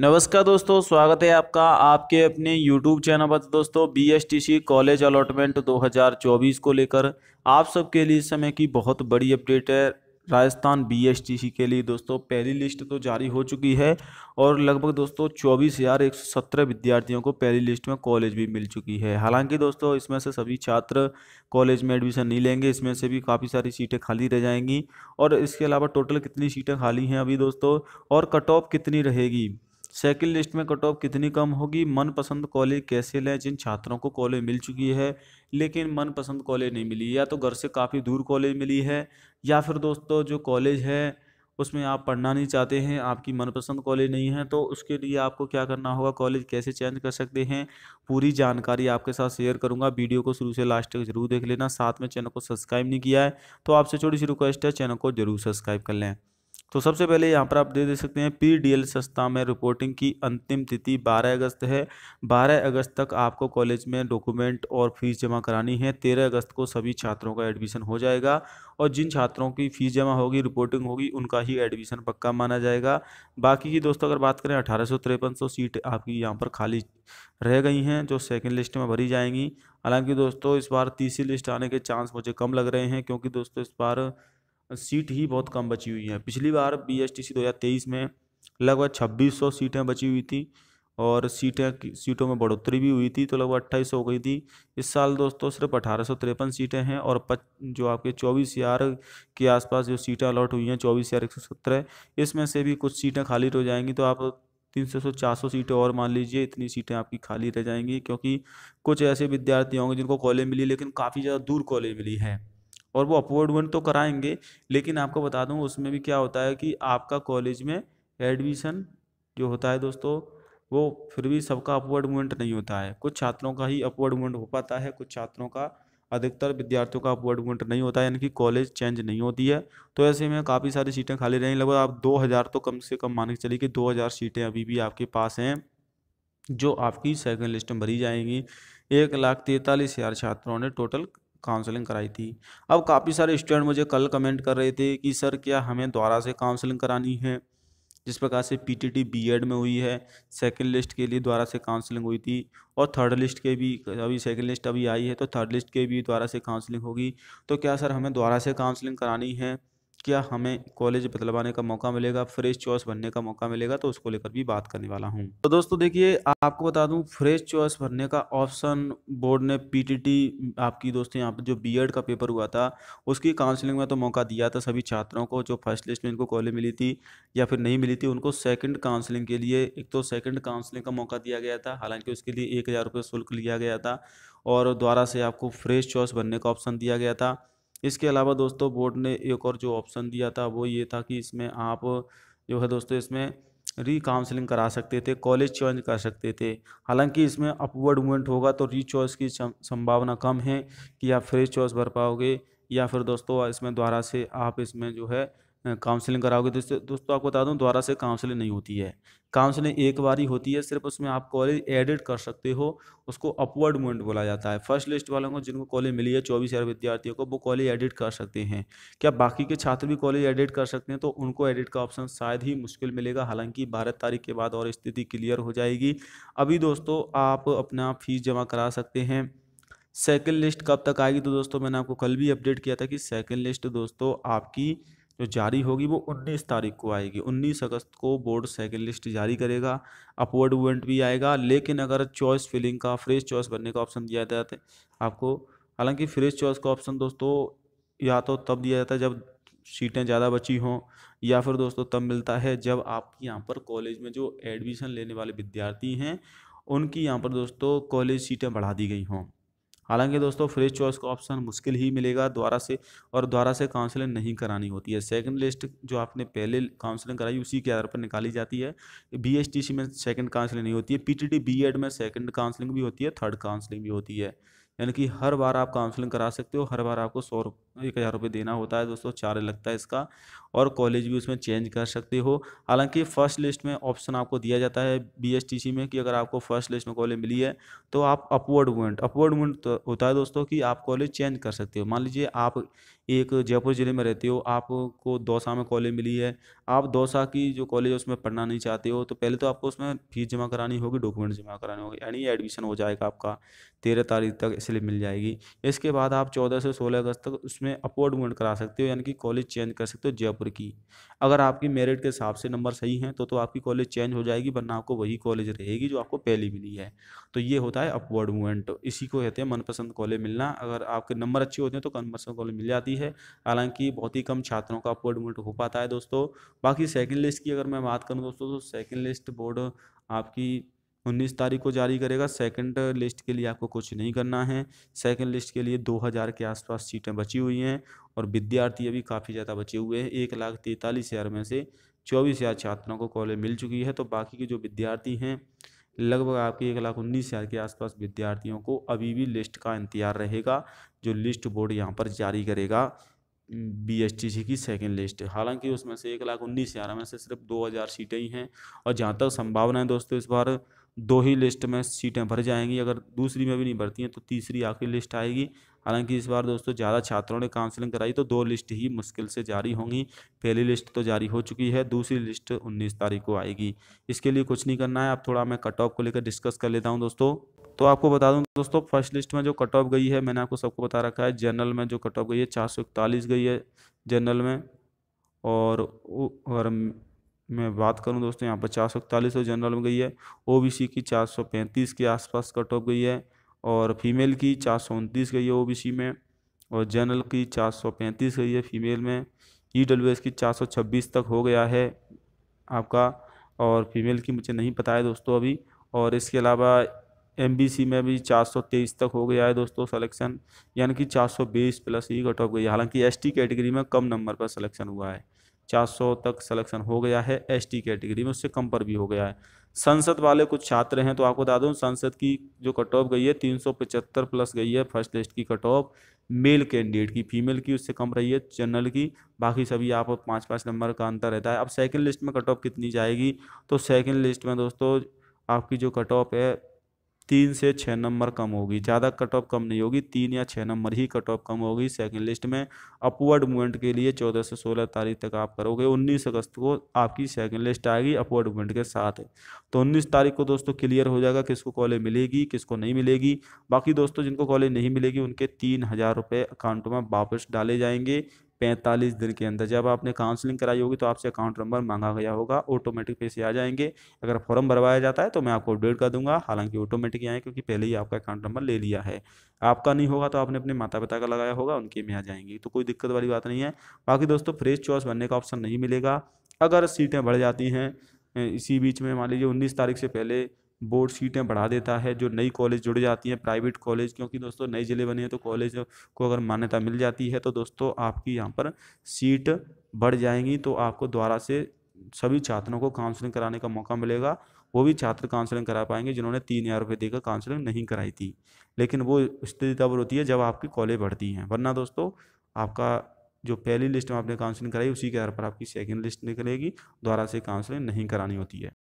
नमस्कार दोस्तों स्वागत है आपका आपके अपने YouTube चैनल पर दोस्तों बी कॉलेज अलॉटमेंट 2024 को लेकर आप सबके लिए इस समय की बहुत बड़ी अपडेट है राजस्थान बी के लिए दोस्तों पहली लिस्ट तो जारी हो चुकी है और लगभग दोस्तों चौबीस हज़ार एक सौ सत्रह विद्यार्थियों को पहली लिस्ट में कॉलेज भी मिल चुकी है हालांकि दोस्तों इसमें से सभी छात्र कॉलेज में एडमिशन नहीं लेंगे इसमें से भी काफ़ी सारी सीटें खाली रह जाएंगी और इसके अलावा टोटल कितनी सीटें खाली हैं अभी दोस्तों और कट ऑफ कितनी रहेगी सेकेंड लिस्ट में कट ऑफ कितनी कम होगी मनपसंद कॉलेज कैसे लें जिन छात्रों को कॉलेज मिल चुकी है लेकिन मनपसंद कॉलेज नहीं मिली या तो घर से काफ़ी दूर कॉलेज मिली है या फिर दोस्तों जो कॉलेज है उसमें आप पढ़ना नहीं चाहते हैं आपकी मनपसंद कॉलेज नहीं है तो उसके लिए आपको क्या करना होगा कॉलेज कैसे चेंज कर सकते हैं पूरी जानकारी आपके साथ शेयर करूंगा वीडियो को शुरू से लास्ट तक जरूर देख लेना साथ में चैनल को सब्सक्राइब नहीं किया है तो आपसे छोटी सी रिक्वेस्ट है चैनल को जरूर सब्सक्राइब कर लें तो सबसे पहले यहाँ पर आप दे दे सकते हैं पी डी एल संस्था में रिपोर्टिंग की अंतिम तिथि 12 अगस्त है 12 अगस्त तक आपको कॉलेज में डॉक्यूमेंट और फीस जमा करानी है 13 अगस्त को सभी छात्रों का एडमिशन हो जाएगा और जिन छात्रों की फ़ीस जमा होगी रिपोर्टिंग होगी उनका ही एडमिशन पक्का माना जाएगा बाकी की दोस्तों अगर बात करें अठारह सीट आपकी यहाँ पर खाली रह गई हैं जो सेकेंड लिस्ट में भरी जाएंगी हालांकि दोस्तों इस बार तीसरी लिस्ट आने के चांस मुझे कम लग रहे हैं क्योंकि दोस्तों इस बार सीट ही बहुत कम बची हुई हैं पिछली बार बी एस टी सी दो हज़ार तेईस में लगभग छब्बीस सौ सीटें बची हुई थी और सीटें सीटों में बढ़ोतरी भी हुई थी तो लगभग अट्ठाईस हो गई थी इस साल दोस्तों सिर्फ अठारह सौ तिरपन सीटें हैं और पच जो आपके चौबीस हज़ार के आसपास जो सीटें अलॉट हुई हैं चौबीस हज़ार एक सौ सत्रह इसमें से भी कुछ सीटें खाली रह जाएंगी तो आप तीन सौ चार सौ सीटें और मान लीजिए इतनी सीटें आपकी खाली रह जाएंगी क्योंकि कुछ ऐसे विद्यार्थी होंगे जिनको कॉलेज मिली लेकिन काफ़ी ज़्यादा दूर कॉलेज मिली है और वो वन तो कराएंगे लेकिन आपको बता दूँ उसमें भी क्या होता है कि आपका कॉलेज में एडमिशन जो होता है दोस्तों वो फिर भी सबका अपवर्ड मूवमेंट नहीं होता है कुछ छात्रों का ही अपवर्ड मूवमेंट हो पाता है कुछ छात्रों का अधिकतर विद्यार्थियों का अपवर्ड मूवमेंट नहीं होता है यानी कि कॉलेज चेंज नहीं होती है तो ऐसे में काफ़ी सारी सीटें खाली रहेंगी लगभग आप 2000 तो कम से कम मान के चलिए कि 2000 सीटें अभी भी आपके पास हैं जो आपकी सेकेंड लिस्ट में भरी जाएंगी एक लाख तैंतालीस हज़ार छात्रों ने टोटल काउंसलिंग कराई थी अब काफ़ी सारे स्टूडेंट मुझे कल कमेंट कर रहे थे कि सर क्या हमें दोबारा से काउंसलिंग करानी है जिस प्रकार से पीटीटी बीएड में हुई है सेकंड लिस्ट के लिए द्वारा से काउंसलिंग हुई थी और थर्ड लिस्ट के भी अभी सेकंड लिस्ट अभी आई है तो थर्ड लिस्ट के भी द्वारा से काउंसलिंग होगी तो क्या सर हमें दोबारा से काउंसलिंग करानी है क्या हमें कॉलेज बदलवाने का मौका मिलेगा फ्रेश चॉइस भरने का मौका मिलेगा तो उसको लेकर भी बात करने वाला हूँ तो दोस्तों देखिए आपको बता दूँ फ्रेश चॉइस भरने का ऑप्शन बोर्ड ने पीटीटी आपकी दोस्तों यहाँ पर जो बीएड e का पेपर हुआ था उसकी काउंसलिंग में तो मौका दिया था सभी छात्रों को जो फर्स्ट लिस्ट में इनको कॉलेज मिली थी या फिर नहीं मिली थी उनको सेकेंड काउंसलिंग के लिए एक तो सेकेंड काउंसलिंग का मौका दिया गया था हालांकि उसके लिए एक हज़ार रुपये शुल्क लिया गया था और द्वारा से आपको फ्रेश चॉइस भरने का ऑप्शन दिया गया था इसके अलावा दोस्तों बोर्ड ने एक और जो ऑप्शन दिया था वो ये था कि इसमें आप जो है दोस्तों इसमें री काउंसलिंग करा सकते थे कॉलेज चॉइस कर सकते थे हालांकि इसमें अपवर्ड मूवमेंट होगा तो री चॉइस की संभावना कम है कि आप फ्रेश चॉइस भर पाओगे या फिर दोस्तों इसमें द्वारा से आप इसमें जो है काउंसलिंग कराओगे दोस्तों दोस्तों आपको बता दूं दोबारा से काउंसलिंग नहीं होती है काउंसलिंग एक बार ही होती है सिर्फ उसमें आप कॉलेज एडिट कर सकते हो उसको अपवर्ड मूवमेंट बोला जाता है फर्स्ट लिस्ट वालों को जिनको कॉलेज मिली है चौबीस हज़ार विद्यार्थियों को वो कॉलेज एडिट कर सकते हैं क्या बाकी के छात्र भी कॉलेज एडिट कर सकते हैं तो उनको एडिट का ऑप्शन शायद ही मुश्किल मिलेगा हालांकि बारह तारीख के बाद और स्थिति क्लियर हो जाएगी अभी दोस्तों आप अपना फीस जमा करा सकते हैं सेकेंड लिस्ट कब तक आएगी तो दोस्तों मैंने आपको कल भी अपडेट किया था कि सेकेंड लिस्ट दोस्तों आपकी जो जारी होगी वो 19 तारीख को आएगी 19 अगस्त को बोर्ड सेकेंड लिस्ट जारी करेगा अपवर्ड मूवमेंट भी आएगा लेकिन अगर चॉइस फिलिंग का फ्रेश चॉइस बनने का ऑप्शन दिया जाता है आपको हालांकि फ्रेश चॉइस का ऑप्शन दोस्तों या तो तब दिया जाता है जब सीटें ज़्यादा बची हों या फिर दोस्तों तब मिलता है जब आपकी यहाँ पर कॉलेज में जो एडमिशन लेने वाले विद्यार्थी हैं उनकी यहाँ पर दोस्तों कॉलेज सीटें बढ़ा दी गई हों हालांकि दोस्तों फ्रेज चॉइस का ऑप्शन मुश्किल ही मिलेगा द्वारा से और द्वारा से काउंसलिंग नहीं करानी होती है सेकंड लिस्ट जो आपने पहले काउंसलिंग कराई उसी के आधार पर निकाली जाती है सी में सेकंड काउंसलिंग नहीं होती है पीटीटी बीएड में सेकंड काउंसलिंग भी होती है थर्ड काउंसलिंग भी होती है यानी कि हर बार आप काउंसलिंग करा सकते हो हर बार आपको सौ एक हज़ार रुपये देना होता है दोस्तों चार्ज लगता है इसका और कॉलेज भी उसमें चेंज कर सकते हो हालांकि फ़र्स्ट लिस्ट में ऑप्शन आपको दिया जाता है बीएसटीसी में कि अगर आपको फर्स्ट लिस्ट में कॉलेज मिली है तो आप अपवर्ड मूवमेंट अपवर्ड मूवमेंट तो होता है दोस्तों कि आप कॉलेज चेंज कर सकते हो मान लीजिए आप एक जयपुर ज़िले में रहते हो आपको दौसा में कॉलेज मिली है आप दौसा की जो कॉलेज है उसमें पढ़ना नहीं चाहते हो तो पहले तो आपको उसमें फ़ीस जमा करानी होगी डॉक्यूमेंट जमा कराने होगी यानी एडमिशन हो जाएगा आपका तेरह तारीख तक इसलिए मिल जाएगी इसके बाद आप चौदह से सोलह अगस्त तक उसमें इसमें अपवर्ड मूवमेंट करा सकते हो यानी कि कॉलेज चेंज कर सकते हो जयपुर की अगर आपकी मेरिट के हिसाब से नंबर सही हैं तो तो आपकी कॉलेज चेंज हो जाएगी वरना आपको वही कॉलेज रहेगी जो आपको पहली मिली है तो ये होता है अपवर्ड मूवमेंट इसी को कहते हैं मनपसंद कॉलेज मिलना अगर आपके नंबर अच्छे होते हैं तो मनपसंद कॉलेज मिल जाती है हालांकि बहुत ही कम छात्रों का अपवर्ड मूवमेंट हो पाता है दोस्तों बाकी सेकेंड लिस्ट की अगर मैं बात करूँ दोस्तों तो सेकेंड लिस्ट बोर्ड आपकी उन्नीस तारीख को जारी करेगा सेकंड लिस्ट के लिए आपको कुछ नहीं करना है सेकंड लिस्ट के लिए दो हज़ार के आसपास सीटें बची हुई हैं और विद्यार्थी अभी काफ़ी ज़्यादा बचे हुए हैं एक लाख तैंतालीस हज़ार में से चौबीस हज़ार छात्रों को कॉलेज मिल चुकी है तो बाकी के जो विद्यार्थी हैं लगभग आपके एक लाख उन्नीस हज़ार के आसपास विद्यार्थियों को अभी भी लिस्ट का इंतजार रहेगा जो लिस्ट बोर्ड यहाँ पर जारी करेगा बी एस टी सी की सेकेंड लिस्ट हालांकि उसमें से एक लाख उन्नीस हज़ार में से सिर्फ दो हज़ार सीटें ही हैं और जहाँ तक संभावना है दोस्तों इस बार दो ही लिस्ट में सीटें भर जाएंगी अगर दूसरी में भी नहीं भरती हैं तो तीसरी आखिरी लिस्ट आएगी हालांकि इस बार दोस्तों ज़्यादा छात्रों ने काउंसलिंग कराई तो दो लिस्ट ही मुश्किल से जारी होंगी पहली लिस्ट तो जारी हो चुकी है दूसरी लिस्ट 19 तारीख को आएगी इसके लिए कुछ नहीं करना है आप थोड़ा मैं कट ऑफ को लेकर डिस्कस कर लेता हूँ दोस्तों तो आपको बता दूँ दोस्तों फर्स्ट लिस्ट में जो कट ऑफ गई है मैंने आपको सबको बता रखा है जनरल में जो कट ऑफ गई है चार गई है जनरल में और और मैं बात करूं दोस्तों यहाँ पर चार सौ इकतालीस जनरल में गई है ओबीसी की चार सौ पैंतीस के आसपास कट ऑफ गई है और फीमेल की चार सौ उनतीस गई है ओबीसी में और जनरल की चार सौ पैंतीस गई है फीमेल में ई डब्ल्यू एस की चार सौ छब्बीस तक हो गया है आपका और फीमेल की मुझे नहीं पता है दोस्तों अभी और इसके अलावा एम बी सी में भी चार सौ तेईस तक हो गया है दोस्तों सलेक्शन यानी कि चार सौ बीस प्लस ही कट ऑफ गई है हालांकि एस टी कैटेगरी में कम नंबर पर सलेक्शन हुआ है 400 तक सिलेक्शन हो गया है टी कैटेगरी में उससे कम पर भी हो गया है संसद वाले कुछ छात्र हैं तो आपको बता दूँ संसद की जो कट ऑफ गई है तीन प्लस गई है फर्स्ट लिस्ट की कट ऑफ मेल कैंडिडेट की फीमेल की उससे कम रही है जनरल की बाकी सभी आप पाँच पाँच नंबर का अंतर रहता है अब सेकेंड लिस्ट में कट ऑफ कितनी जाएगी तो सेकेंड लिस्ट में दोस्तों आपकी जो कट ऑफ है तीन से छः नंबर कम होगी ज़्यादा कट ऑफ कम नहीं होगी तीन या छः नंबर ही कट ऑफ कम होगी सेकंड लिस्ट में अपवर्ड मूवमेंट के लिए चौदह से सोलह तारीख तक आप करोगे उन्नीस अगस्त को आपकी सेकंड लिस्ट आएगी अपवर्ड मूवमेंट के साथ तो उन्नीस तारीख को दोस्तों क्लियर हो जाएगा किसको कॉलेज मिलेगी किसको नहीं मिलेगी बाकी दोस्तों जिनको कॉलेज नहीं मिलेगी उनके तीन हज़ार रुपये अकाउंट में वापस डाले जाएंगे पैंतालीस दिन के अंदर जब आपने काउंसलिंग कराई होगी तो आपसे अकाउंट नंबर मांगा गया होगा ऑटोमेटिक पैसे आ जाएंगे अगर फॉर्म भरवाया जाता है तो मैं आपको अपडेट कर दूंगा हालांकि ऑटोमेटिक आए क्योंकि पहले ही आपका अकाउंट नंबर ले लिया है आपका नहीं होगा तो आपने अपने माता पिता का लगाया होगा उनके में आ जाएंगे तो कोई दिक्कत वाली बात नहीं है बाकी दोस्तों फ्रेश चॉइस बनने का ऑप्शन नहीं मिलेगा अगर सीटें बढ़ जाती हैं इसी बीच में मान लीजिए उन्नीस तारीख से पहले बोर्ड सीटें बढ़ा देता है जो नई कॉलेज जुड़ जाती हैं प्राइवेट कॉलेज क्योंकि दोस्तों नए ज़िले बने हैं तो कॉलेज को अगर मान्यता मिल जाती है तो दोस्तों आपकी यहाँ पर सीट बढ़ जाएंगी तो आपको दोबारा से सभी छात्रों को काउंसलिंग कराने का मौका मिलेगा वो भी छात्र काउंसलिंग करा पाएंगे जिन्होंने तीन हज़ार रुपये देकर काउंसलिंग नहीं कराई थी लेकिन वो स्थिति तब होती है जब आपकी कॉलेज बढ़ती हैं वरना दोस्तों आपका जो पहली लिस्ट में आपने काउंसलिंग कराई उसी के आधार पर आपकी सेकेंड लिस्ट निकलेगी दोबारा से काउंसलिंग नहीं करानी होती है